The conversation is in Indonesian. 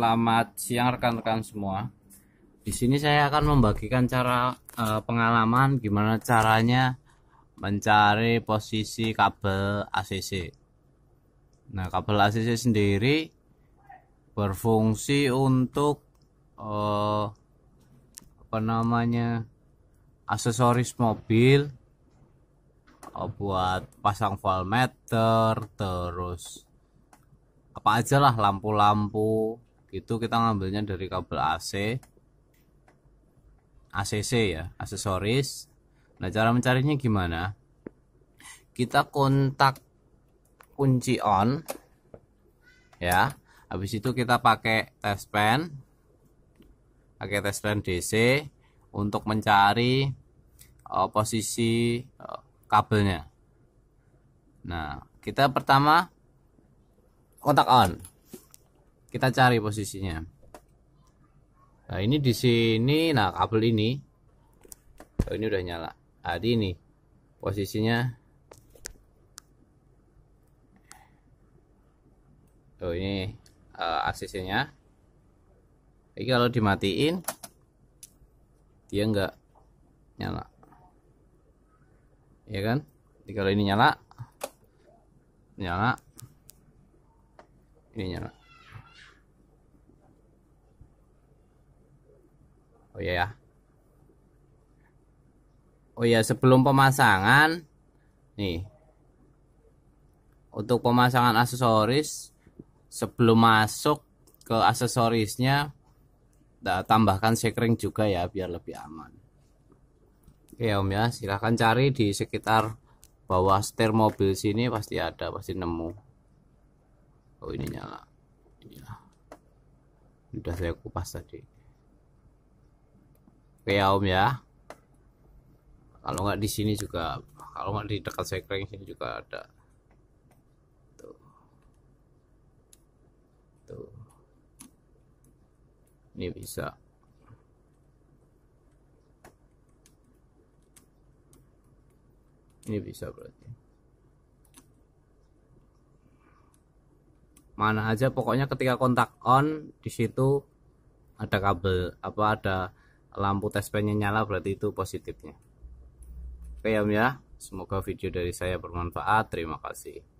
selamat siang rekan-rekan semua. Di sini saya akan membagikan cara e, pengalaman gimana caranya mencari posisi kabel ACC. Nah, kabel ACC sendiri berfungsi untuk e, apa namanya aksesoris mobil e, buat pasang voltmeter terus apa aja lah lampu-lampu itu kita ngambilnya dari kabel AC ACC ya aksesoris nah cara mencarinya gimana kita kontak kunci on ya habis itu kita pakai test pen pakai test pen DC untuk mencari uh, posisi uh, kabelnya nah kita pertama kontak on kita cari posisinya nah ini di sini nah kabel ini oh, ini udah nyala tadi nah, ini posisinya oh ini uh, ACC ini kalau dimatiin dia enggak nyala ya kan jadi kalau ini nyala nyala ini nyala oh ya. ya oh yeah, sebelum pemasangan nih untuk pemasangan aksesoris sebelum masuk ke aksesorisnya tambahkan sekring juga ya biar lebih aman oke ya om ya silahkan cari di sekitar bawah setir mobil sini pasti ada pasti nemu oh ini nyala ya. udah saya kupas tadi oke ya om ya kalau nggak di sini juga kalau nggak di dekat sekring sini juga ada tuh tuh ini bisa ini bisa berarti mana aja pokoknya ketika kontak on di situ ada kabel apa ada lampu tespennya nyala berarti itu positifnya oke ya semoga video dari saya bermanfaat terima kasih